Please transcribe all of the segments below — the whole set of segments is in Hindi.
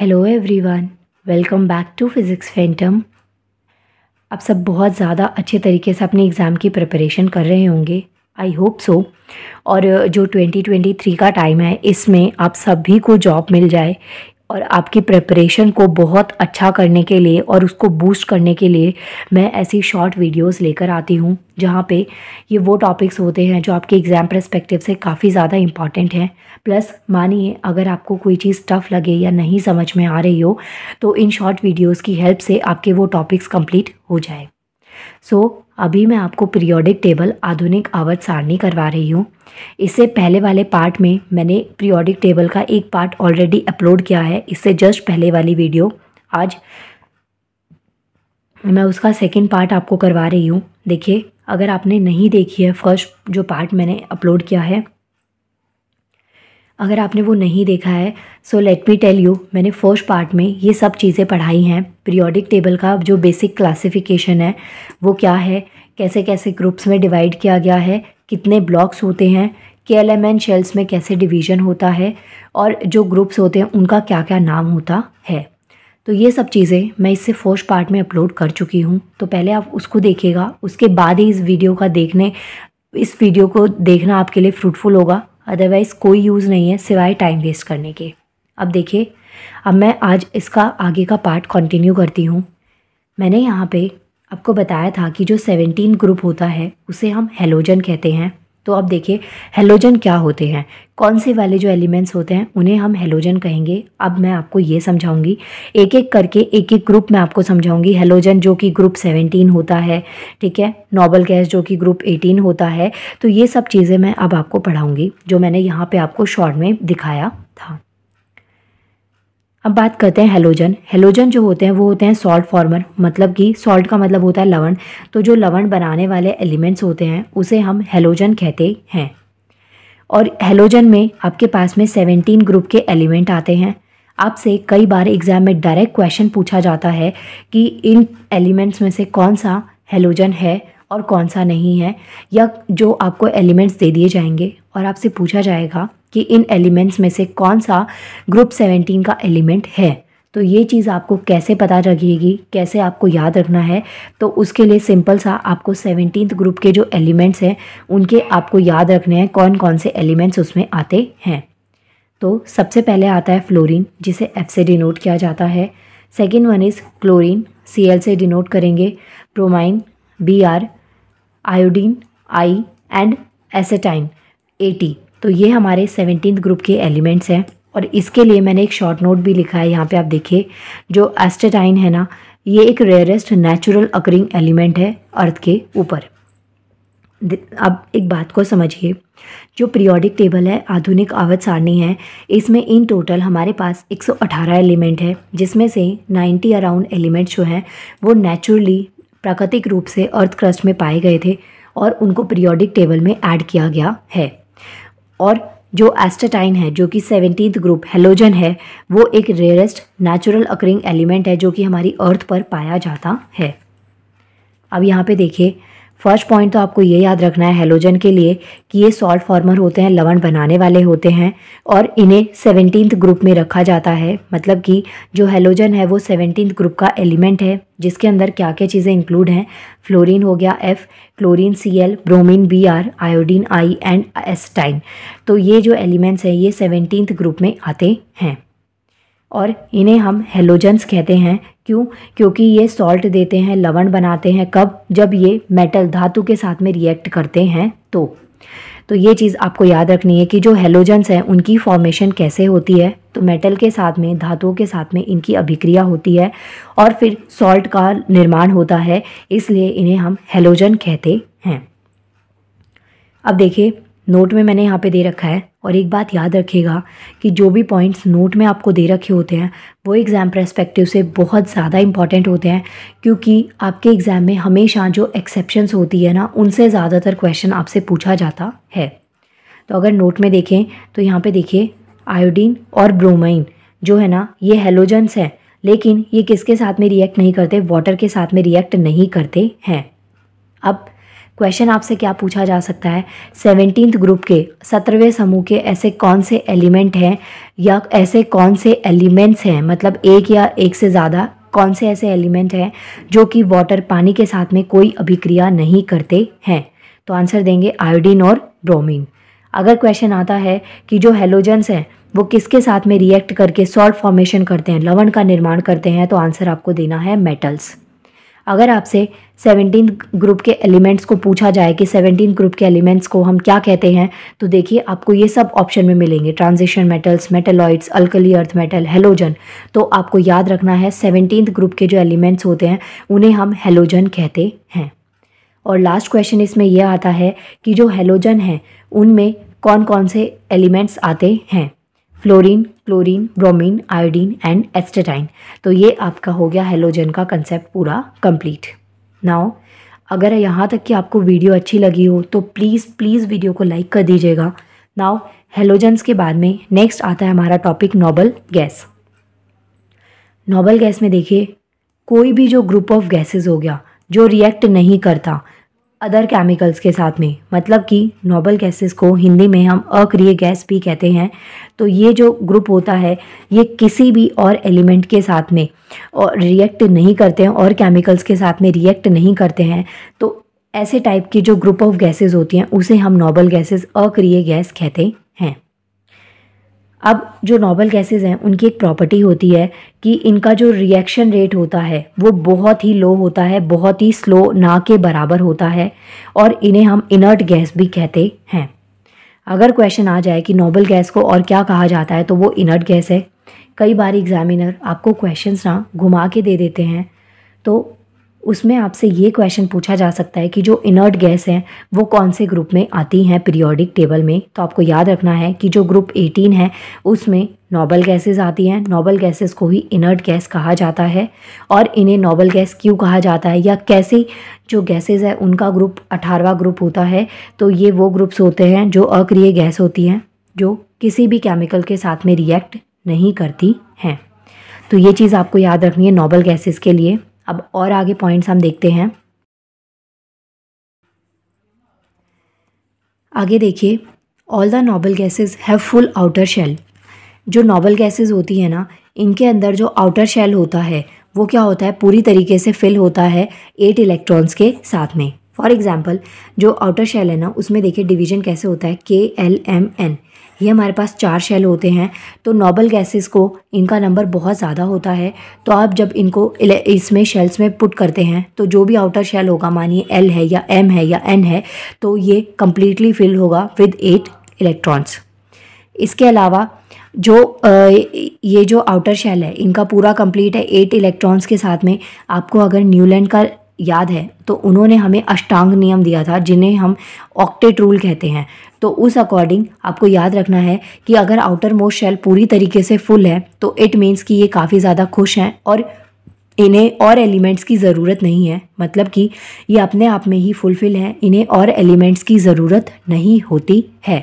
hello everyone welcome back to physics phantom आप सब बहुत ज़्यादा अच्छे तरीके से अपने एग्ज़ाम की प्रिपरेशन कर रहे होंगे आई होप सो और जो 2023 का टाइम है इसमें आप सभी को जॉब मिल जाए और आपकी प्रिपरेशन को बहुत अच्छा करने के लिए और उसको बूस्ट करने के लिए मैं ऐसी शॉर्ट वीडियोस लेकर आती हूँ जहाँ पे ये वो टॉपिक्स होते हैं जो आपके एग्ज़ाम प्रस्पेक्टिव से काफ़ी ज़्यादा इम्पॉर्टेंट हैं प्लस मानिए अगर आपको कोई चीज़ टफ़ लगे या नहीं समझ में आ रही हो तो इन शॉर्ट वीडियोज़ की हेल्प से आपके वो टॉपिक्स कम्प्लीट हो जाए सो so, अभी मैं आपको पीरियोडिक टेबल आधुनिक आवर्त सारणी करवा रही हूँ इससे पहले वाले पार्ट में मैंने पीरियोडिक टेबल का एक पार्ट ऑलरेडी अपलोड किया है इससे जस्ट पहले वाली वीडियो आज मैं उसका सेकेंड पार्ट आपको करवा रही हूँ देखिए अगर आपने नहीं देखी है फर्स्ट जो पार्ट मैंने अपलोड किया है अगर आपने वो नहीं देखा है so let me tell you मैंने फर्स्ट पार्ट में ये सब चीज़ें पढ़ाई हैं पीरियोडिक टेबल का जो बेसिक क्लासिफिकेशन है वो क्या है कैसे कैसे ग्रुप्स में डिवाइड किया गया है कितने ब्लॉक्स होते हैं के एल एम एन शेल्स में कैसे डिवीजन होता है और जो ग्रुप्स होते हैं उनका क्या क्या नाम होता है तो ये सब चीज़ें मैं इससे फर्स्ट पार्ट में अपलोड कर चुकी हूँ तो पहले आप उसको देखिएगा उसके बाद ही इस वीडियो का देखने इस वीडियो को देखना आपके लिए फ्रूटफुल होगा अदरवाइज़ कोई यूज़ नहीं है सिवाय टाइम वेस्ट करने के अब देखिए अब मैं आज इसका आगे का पार्ट कंटिन्यू करती हूँ मैंने यहाँ पे आपको बताया था कि जो सेवनटीन ग्रुप होता है उसे हम हेलोजन कहते हैं तो अब देखिए हेलोजन क्या होते हैं कौन से वाले जो एलिमेंट्स होते हैं उन्हें हम हेलोजन कहेंगे अब मैं आपको ये समझाऊंगी एक एक करके एक एक ग्रुप में आपको समझाऊंगी हेलोजन जो कि ग्रुप 17 होता है ठीक है नोबल गैस जो कि ग्रुप 18 होता है तो ये सब चीज़ें मैं अब आपको पढ़ाऊँगी जो मैंने यहाँ पर आपको शॉर्ट में दिखाया था अब बात करते हैं हेलोजन हेलोजन जो होते हैं वो होते हैं सॉल्ट फॉर्मर मतलब कि सॉल्ट का मतलब होता है लवण तो जो लवण बनाने वाले एलिमेंट्स होते हैं उसे हम हेलोजन कहते हैं और हेलोजन में आपके पास में सेवेंटीन ग्रुप के एलिमेंट आते हैं आपसे कई बार एग्ज़ाम में डायरेक्ट क्वेश्चन पूछा जाता है कि इन एलिमेंट्स में से कौन सा हेलोजन है और कौन सा नहीं है या जो आपको एलिमेंट्स दे दिए जाएंगे और आपसे पूछा जाएगा कि इन एलिमेंट्स में से कौन सा ग्रुप सेवेंटीन का एलिमेंट है तो ये चीज़ आपको कैसे पता लगेगी कैसे आपको याद रखना है तो उसके लिए सिंपल सा आपको सेवनटीन ग्रुप के जो एलिमेंट्स हैं उनके आपको याद रखने हैं कौन कौन से एलिमेंट्स उसमें आते हैं तो सबसे पहले आता है फ्लोरीन जिसे एफ से डिनोट किया जाता है second one is chlorine C L से डिनोट करेंगे bromine B R iodine I and astatine A T तो ये हमारे सेवनटीन ग्रुप के एलिमेंट्स हैं और इसके लिए मैंने एक शॉर्ट नोट भी लिखा है यहाँ पे आप देखिए जो एस्टेटाइन है ना ये एक रेयरेस्ट नेचुरल अकरिंग एलिमेंट है अर्थ के ऊपर अब एक बात को समझिए जो पीरियोडिक टेबल है आधुनिक आवत सारणी है इसमें इन टोटल हमारे पास 118 एलिमेंट है जिसमें से 90 अराउंड एलिमेंट जो हैं वो नेचुरली प्राकृतिक रूप से अर्थ क्रस्ट में पाए गए थे और उनको पीरियोडिक टेबल में ऐड किया गया है और जो एस्टाटाइन है जो कि सेवनटीन्थ ग्रुप हेलोजन है वो एक रेयरेस्ट नेचुरल अकरिंग एलिमेंट है जो कि हमारी अर्थ पर पाया जाता है अब यहाँ पे देखिए फर्स्ट पॉइंट तो आपको ये याद रखना है हेलोजन के लिए कि ये सॉल्ट फॉर्मर होते हैं लवण बनाने वाले होते हैं और इन्हें सेवनटीन्थ ग्रुप में रखा जाता है मतलब कि जो हेलोजन है वो सेवनटीन्थ ग्रुप का एलिमेंट है जिसके अंदर क्या क्या चीज़ें इंक्लूड हैं फ्लोरीन हो गया F chlorine C L bromine B R iodine I and astatine तो ये जो एलिमेंट्स हैं ये सेवनटीन्थ ग्रुप में आते हैं और इन्हें हम हेलोजेंस कहते हैं क्यों क्योंकि ये सॉल्ट देते हैं लवण बनाते हैं कब जब ये मेटल धातु के साथ में रिएक्ट करते हैं तो तो ये चीज़ आपको याद रखनी है कि जो हेलोजेंस हैं उनकी फॉर्मेशन कैसे होती है तो मेटल के साथ में धातुओं के साथ में इनकी अभिक्रिया होती है और फिर सॉल्ट का निर्माण होता है इसलिए इन्हें हम हेलोजन कहते हैं अब देखिए नोट में मैंने यहाँ पे दे रखा है और एक बात याद रखिएगा कि जो भी पॉइंट्स नोट में आपको दे रखे होते हैं वो एग्ज़ाम प्रस्पेक्टिव से बहुत ज़्यादा इंपॉर्टेंट होते हैं क्योंकि आपके एग्ज़ाम में हमेशा जो एक्सेप्शंस होती है ना उनसे ज़्यादातर क्वेश्चन आपसे पूछा जाता है तो अगर नोट में देखें तो यहाँ पे देखिए आयोडीन और ब्रोमाइन जो है ना ये हेलोजन्स हैं लेकिन ये किसके साथ में रिएक्ट नहीं करते वाटर के साथ में रिएक्ट नहीं करते हैं अब क्वेश्चन आपसे क्या पूछा जा सकता है सेवनटीन ग्रुप के सत्रहवें समूह के ऐसे कौन से एलिमेंट हैं या ऐसे कौन से एलिमेंट्स हैं मतलब एक या एक से ज़्यादा कौन से ऐसे एलिमेंट हैं जो कि वाटर पानी के साथ में कोई अभिक्रिया नहीं करते हैं तो आंसर देंगे आयोडीन और ब्रोमीन अगर क्वेश्चन आता है कि जो हेलोजन्स हैं वो किसके साथ में रिएक्ट करके सॉल्ट फॉर्मेशन करते हैं लवण का निर्माण करते हैं तो आंसर आपको देना है मेटल्स अगर आपसे सेवनटीन ग्रुप के एलिमेंट्स को पूछा जाए कि सेवनटीन ग्रुप के एलिमेंट्स को हम क्या कहते हैं तो देखिए आपको ये सब ऑप्शन में मिलेंगे transition metals metalloids alkali earth metal halogen तो आपको याद रखना है सेवनटीन ग्रुप के जो एलिमेंट्स होते हैं उन्हें हम हेलोजन कहते हैं और लास्ट क्वेश्चन इसमें यह आता है कि जो हेलोजन हैं उनमें कौन कौन से एलिमेंट्स आते हैं fluorine chlorine bromine iodine and astatine तो ये आपका हो गया हेलोजन का कंसेप्ट पूरा कंप्लीट नाउ अगर यहाँ तक कि आपको वीडियो अच्छी लगी हो तो प्लीज़ प्लीज़ वीडियो को लाइक कर दीजिएगा नाउ हेलोजन्स के बाद में नेक्स्ट आता है हमारा topic noble gas noble gas में देखिए कोई भी जो ग्रुप ऑफ गैसेस हो गया जो रिएक्ट नहीं करता अदर केमिकल्स के साथ में मतलब कि नोबल गैसेस को हिंदी में हम अक्रिय गैस भी कहते हैं तो ये जो ग्रुप होता है ये किसी भी और एलिमेंट के साथ में और रिएक्ट नहीं करते हैं और केमिकल्स के साथ में रिएक्ट नहीं करते हैं तो ऐसे टाइप की जो ग्रुप ऑफ गैसेस होती हैं उसे हम नोबल गैसेस अक्रिय गैस कहते अब जो नॉबल गैसेस हैं उनकी एक प्रॉपर्टी होती है कि इनका जो रिएक्शन रेट होता है वो बहुत ही लो होता है बहुत ही स्लो ना के बराबर होता है और इन्हें हम इनर्ट गैस भी कहते हैं अगर क्वेश्चन आ जाए कि नॉबल गैस को और क्या कहा जाता है तो वो इनर्ट गैस है कई बार एग्जामिनर आपको क्वेश्चंस ना घुमा के दे देते हैं तो उसमें आपसे ये क्वेश्चन पूछा जा सकता है कि जो इनर्ट गैस हैं वो कौन से ग्रुप में आती हैं पीरियोडिक टेबल में तो आपको याद रखना है कि जो ग्रुप 18 है उसमें नोबल गैसेस आती हैं नोबल गैसेस को ही इनर्ट गैस कहा जाता है और इन्हें नोबल गैस क्यों कहा जाता है या कैसे जो गैसेस है उनका ग्रुप अठारवा ग्रुप होता है तो ये वो ग्रुप्स होते हैं जो अक्रिय गैस होती हैं जो किसी भी केमिकल के साथ में रिएक्ट नहीं करती हैं तो ये चीज़ आपको याद रखनी है नोबल गैसेस के लिए अब और आगे पॉइंट्स हम देखते हैं आगे देखिए all the noble gases have full outer shell जो नॉबल गैसेज होती है ना इनके अंदर जो आउटर शेल होता है वो क्या होता है पूरी तरीके से फिल होता है एट इलेक्ट्रॉन्स के साथ में फॉर एग्ज़ाम्पल जो आउटर शेल है ना उसमें देखिए डिवीजन कैसे होता है के एल एम एन ये हमारे पास चार शेल होते हैं तो नॉबल गैसेस को इनका नंबर बहुत ज़्यादा होता है तो आप जब इनको इसमें शेल्स में पुट करते हैं तो जो भी आउटर शेल होगा मानिए एल है या एम है या एन है तो ये कम्प्लीटली फिल होगा विद एट इलेक्ट्रॉन्स इसके अलावा जो ये जो आउटर शेल है इनका पूरा कंप्लीट है एट इलेक्ट्रॉन्स के साथ में आपको अगर न्यूलैंड का याद है तो उन्होंने हमें अष्टांग नियम दिया था जिन्हें हम ऑक्टेट रूल कहते हैं तो उस अकॉर्डिंग आपको याद रखना है कि अगर आउटर मोस्ट शेल पूरी तरीके से फुल है तो इट मीन्स कि ये काफ़ी ज़्यादा खुश हैं और इन्हें और एलिमेंट्स की ज़रूरत नहीं है मतलब कि ये अपने आप में ही फुलफिल हैं इन्हें और एलिमेंट्स की ज़रूरत नहीं होती है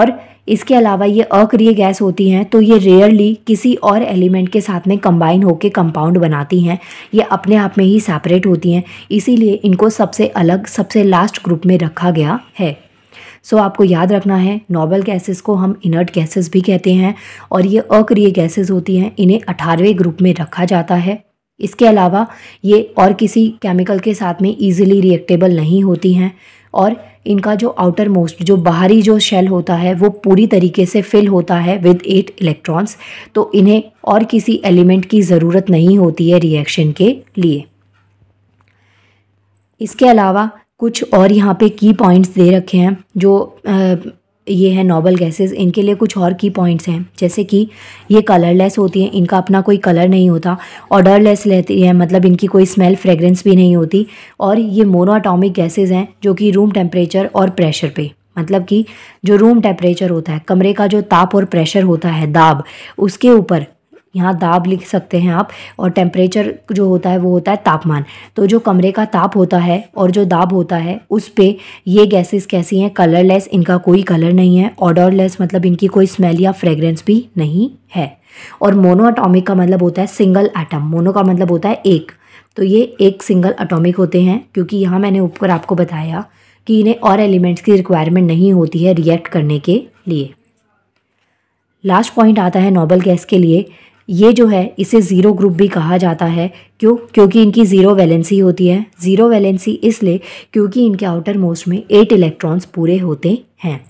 और इसके अलावा ये अक्रिय गैस होती हैं तो ये रेयरली किसी और एलिमेंट के साथ में कंबाइन होकर कंपाउंड बनाती हैं ये अपने आप में ही सेपरेट होती हैं इसीलिए इनको सबसे अलग सबसे लास्ट ग्रुप में रखा गया है सो so, आपको याद रखना है नॉबल गैसेस को हम इनर्ट गैसेस भी कहते हैं और ये अक्रिय गैसेस होती हैं इन्हें अठारहवें ग्रुप में रखा जाता है इसके अलावा ये और किसी केमिकल के साथ में ईजिली रिएक्टेबल नहीं होती हैं और इनका जो आउटर मोस्ट जो बाहरी जो शेल होता है वो पूरी तरीके से फिल होता है विद एट इलेक्ट्रॉन्स तो इन्हें और किसी एलिमेंट की ज़रूरत नहीं होती है रिएक्शन के लिए इसके अलावा कुछ और यहाँ पे की पॉइंट्स दे रखे हैं जो ये है नॉबल गैसेस इनके लिए कुछ और की पॉइंट्स हैं जैसे कि ये कलरलेस होती हैं इनका अपना कोई कलर नहीं होता ऑर्डरलेस रहती है मतलब इनकी कोई स्मेल फ्रेगरेंस भी नहीं होती और ये मोनोआटॉमिक गैसेस हैं जो कि रूम टेम्परेचर और प्रेशर पे मतलब कि जो रूम टेम्परेचर होता है कमरे का जो ताप और प्रेशर होता है दाब उसके ऊपर यहाँ दाब लिख सकते हैं आप और टेम्परेचर जो होता है वो होता है तापमान तो जो कमरे का ताप होता है और जो दाब होता है उस पर ये गैसेस कैसी हैं कलरलेस इनका कोई कलर नहीं है ऑडरलेस मतलब इनकी कोई स्मेल या फ्रेगरेंस भी नहीं है और मोनो अटोमिक का मतलब होता है सिंगल एटम मोनो का मतलब होता है एक तो ये एक सिंगल अटोमिक होते हैं क्योंकि यहाँ मैंने ऊपर आपको बताया कि इन्हें और एलिमेंट्स की रिक्वायरमेंट नहीं होती है रिएक्ट करने के लिए लास्ट पॉइंट आता है नोबल गैस के लिए ये जो है इसे ज़ीरो ग्रुप भी कहा जाता है क्यों क्योंकि इनकी ज़ीरो वैलेंसी होती है ज़ीरो वैलेंसी इसलिए क्योंकि इनके आउटर मोस्ट में एट इलेक्ट्रॉन्स पूरे होते हैं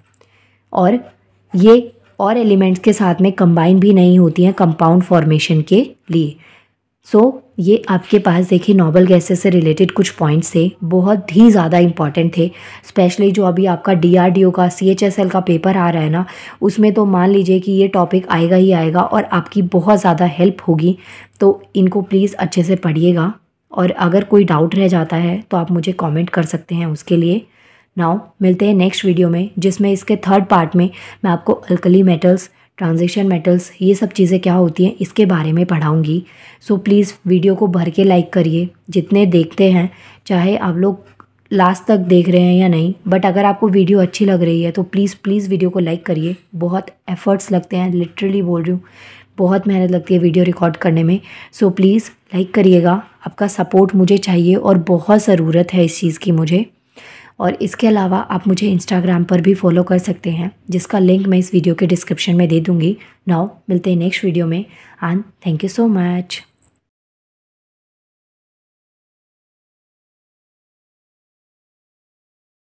और ये और एलिमेंट्स के साथ में कंबाइन भी नहीं होती हैं कंपाउंड फॉर्मेशन के लिए सो so, ये आपके पास देखिए नॉबल गैसेस से रिलेटेड कुछ पॉइंट्स थे बहुत ही ज़्यादा इंपॉर्टेंट थे स्पेशली जो अभी आपका डीआरडीओ का सीएचएसएल का पेपर आ रहा है ना उसमें तो मान लीजिए कि ये टॉपिक आएगा ही आएगा और आपकी बहुत ज़्यादा हेल्प होगी तो इनको प्लीज़ अच्छे से पढ़िएगा और अगर कोई डाउट रह जाता है तो आप मुझे कॉमेंट कर सकते हैं उसके लिए नाउ मिलते हैं नेक्स्ट वीडियो में जिसमें इसके थर्ड पार्ट में मैं आपको अल्कली मेटल्स ट्रांजिशन मेटल्स ये सब चीज़ें क्या होती हैं इसके बारे में पढ़ाऊँगी सो प्लीज़ वीडियो को भर के लाइक करिए जितने देखते हैं चाहे आप लोग लास्ट तक देख रहे हैं या नहीं बट अगर आपको वीडियो अच्छी लग रही है तो प्लीज़ प्लीज़ वीडियो को लाइक करिए बहुत एफ़र्ट्स लगते हैं लिटरली बोल रही हूँ बहुत मेहनत लगती है वीडियो रिकॉर्ड करने में सो प्लीज़ लाइक करिएगा आपका सपोर्ट मुझे चाहिए और बहुत ज़रूरत है इस चीज़ की मुझे और इसके अलावा आप मुझे इंस्टाग्राम पर भी फॉलो कर सकते हैं जिसका लिंक मैं इस वीडियो के डिस्क्रिप्शन में दे दूँगी नाउ मिलते हैं नेक्स्ट वीडियो में and thank you so much